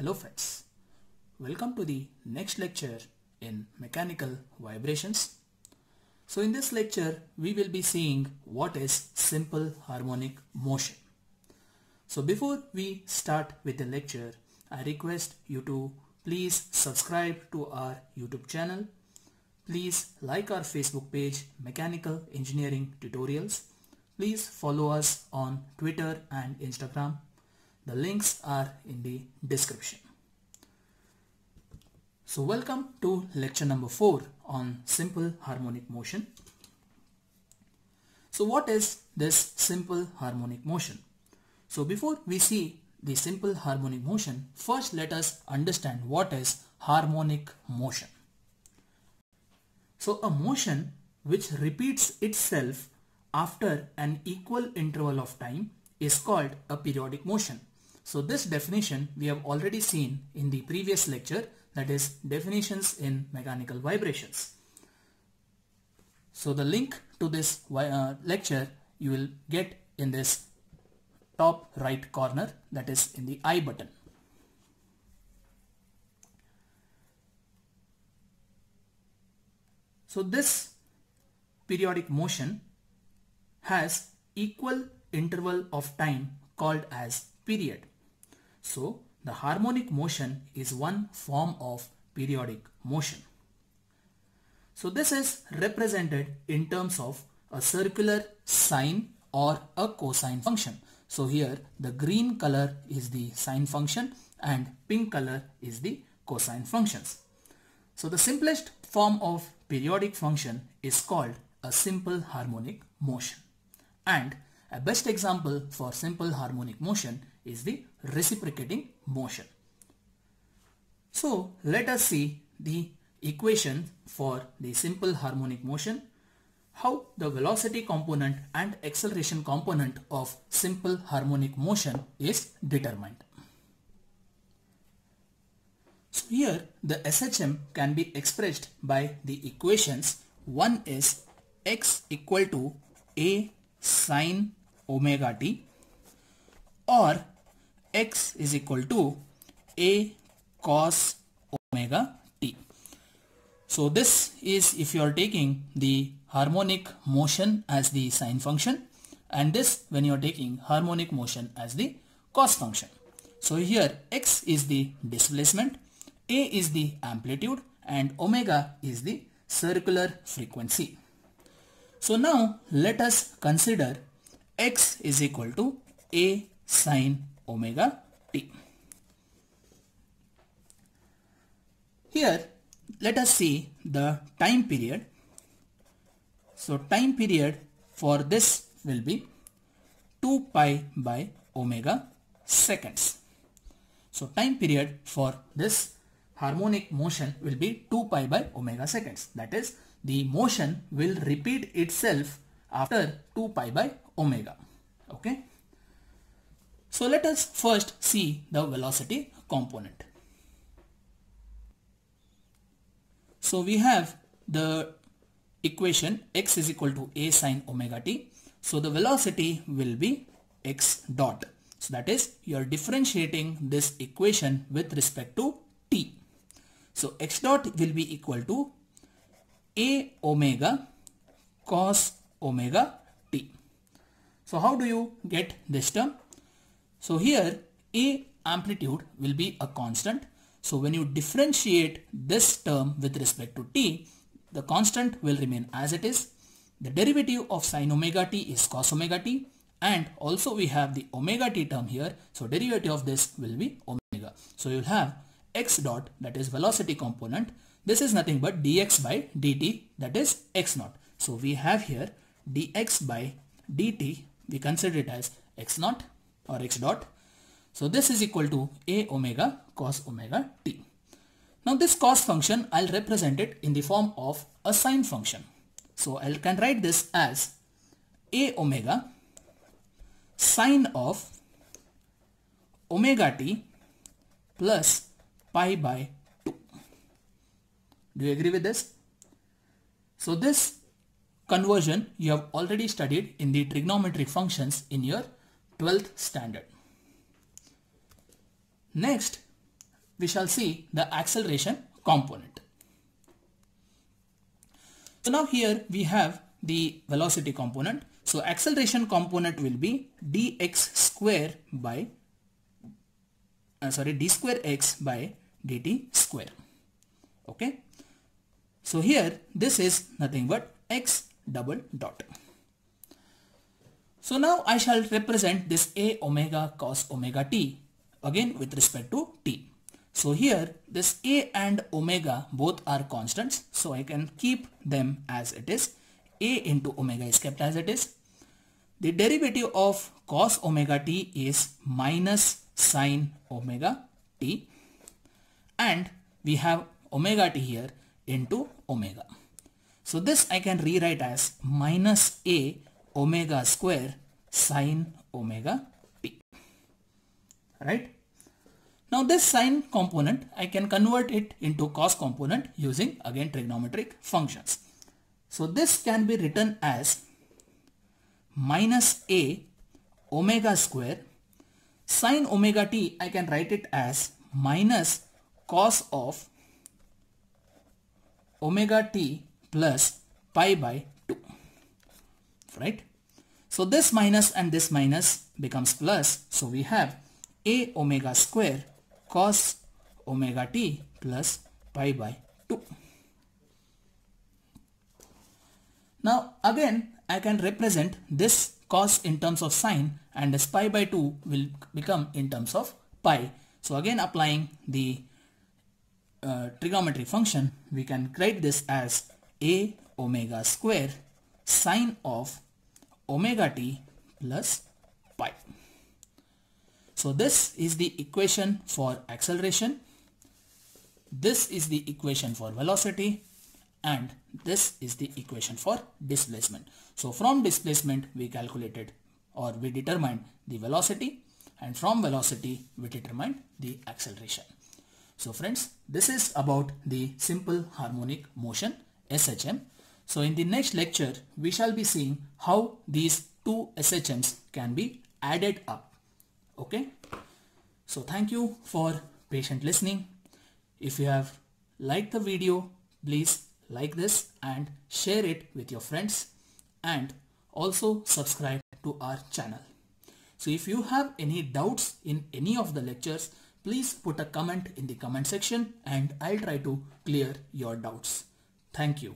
Hello friends, welcome to the next lecture in mechanical vibrations. So in this lecture we will be seeing what is simple harmonic motion. So before we start with the lecture, I request you to please subscribe to our YouTube channel. Please like our Facebook page Mechanical Engineering Tutorials. Please follow us on Twitter and Instagram the links are in the description. So welcome to lecture number 4 on simple harmonic motion. So what is this simple harmonic motion? So before we see the simple harmonic motion, first let us understand what is harmonic motion. So a motion which repeats itself after an equal interval of time is called a periodic motion. So this definition we have already seen in the previous lecture that is definitions in mechanical vibrations. So the link to this uh, lecture you will get in this top right corner that is in the I button. So this periodic motion has equal interval of time called as period. So the harmonic motion is one form of periodic motion. So this is represented in terms of a circular sine or a cosine function. So here the green color is the sine function and pink color is the cosine functions. So the simplest form of periodic function is called a simple harmonic motion. And a best example for simple harmonic motion is the reciprocating motion. So let us see the equation for the simple harmonic motion, how the velocity component and acceleration component of simple harmonic motion is determined. So here the SHM can be expressed by the equations. One is x equal to a sine omega t or x is equal to a cos omega t. So this is if you are taking the harmonic motion as the sine function and this when you are taking harmonic motion as the cos function. So here x is the displacement, a is the amplitude and omega is the circular frequency. So now let us consider x is equal to a sine omega t. Here let us see the time period. So time period for this will be 2 pi by omega seconds. So time period for this harmonic motion will be 2 pi by omega seconds. That is the motion will repeat itself after 2 pi by omega. Okay. So let us first see the velocity component. So we have the equation x is equal to a sine omega t. So the velocity will be x dot. So that is you are differentiating this equation with respect to t. So x dot will be equal to a omega cos omega t. So how do you get this term? So here A amplitude will be a constant. So when you differentiate this term with respect to t, the constant will remain as it is. The derivative of sine omega t is cos omega t and also we have the omega t term here. So derivative of this will be omega. So you'll have x dot that is velocity component. This is nothing but dx by dt that is x naught. So we have here dx by dt we consider it as x naught or x dot. So this is equal to a omega cos omega t. Now this cos function, I'll represent it in the form of a sine function. So I can write this as a omega sine of omega t plus pi by 2. Do you agree with this? So this conversion you have already studied in the trigonometric functions in your 12th standard. Next, we shall see the acceleration component. So now here we have the velocity component. So acceleration component will be dx square by uh, sorry d square x by dt square. Okay. So here this is nothing but x double dot. So now I shall represent this A omega cos omega t again with respect to t. So here this A and omega both are constants. So I can keep them as it is. A into omega is kept as it is. The derivative of cos omega t is minus sine omega t and we have omega t here into omega. So this I can rewrite as minus A omega square sine omega p. Right? Now this sine component, I can convert it into cos component using again trigonometric functions. So this can be written as minus a omega square sine omega t, I can write it as minus cos of omega t plus pi by right? So this minus and this minus becomes plus. So we have a omega square cos omega t plus pi by 2. Now again I can represent this cos in terms of sine and this pi by 2 will become in terms of pi. So again applying the uh, trigonometry function we can write this as a omega square sine of omega t plus pi. So this is the equation for acceleration. This is the equation for velocity and this is the equation for displacement. So from displacement we calculated or we determined the velocity and from velocity we determined the acceleration. So friends this is about the simple harmonic motion SHM so in the next lecture, we shall be seeing how these two SHMs can be added up. Okay. So thank you for patient listening. If you have liked the video, please like this and share it with your friends and also subscribe to our channel. So if you have any doubts in any of the lectures, please put a comment in the comment section and I'll try to clear your doubts. Thank you.